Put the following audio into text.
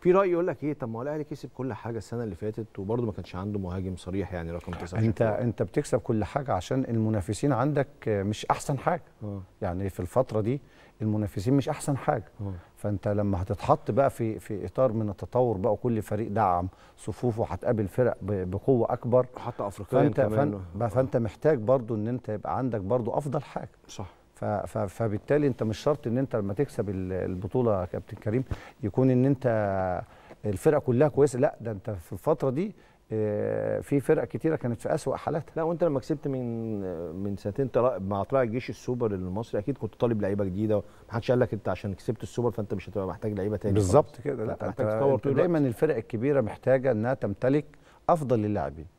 في راي يقول لك ايه طب ما هو الاهلي كسب كل حاجه السنه اللي فاتت وبرده ما كانش عنده مهاجم صريح يعني رقم 9 انت شكرا. انت بتكسب كل حاجه عشان المنافسين عندك مش احسن حاجه أوه. يعني في الفتره دي المنافسين مش احسن حاجه أوه. فانت لما هتتحط بقى في في اطار من التطور بقى وكل فريق دعم صفوفه هتقابل فرق بقوه اكبر حتى افريقيا فانت كمان فانت, فانت آه. محتاج برضو ان انت يبقى عندك برضو افضل حاجه صح فبالتالي انت مش شرط ان انت لما تكسب البطوله يا كابتن كريم يكون ان انت الفرقه كلها كويسه لا ده انت في الفتره دي آه، في فرق كتيره كانت في اسوء حالاتها لا وانت لما كسبت من من سنتين مع طلائع الجيش السوبر المصري اكيد كنت طالب لعيبه جديده ما حدش قال لك انت عشان كسبت السوبر فانت مش هتبقى محتاج لعيبه تاني بالظبط كده لا انت, انت, انت دايما الفرق الكبيره محتاجه انها تمتلك افضل اللاعبين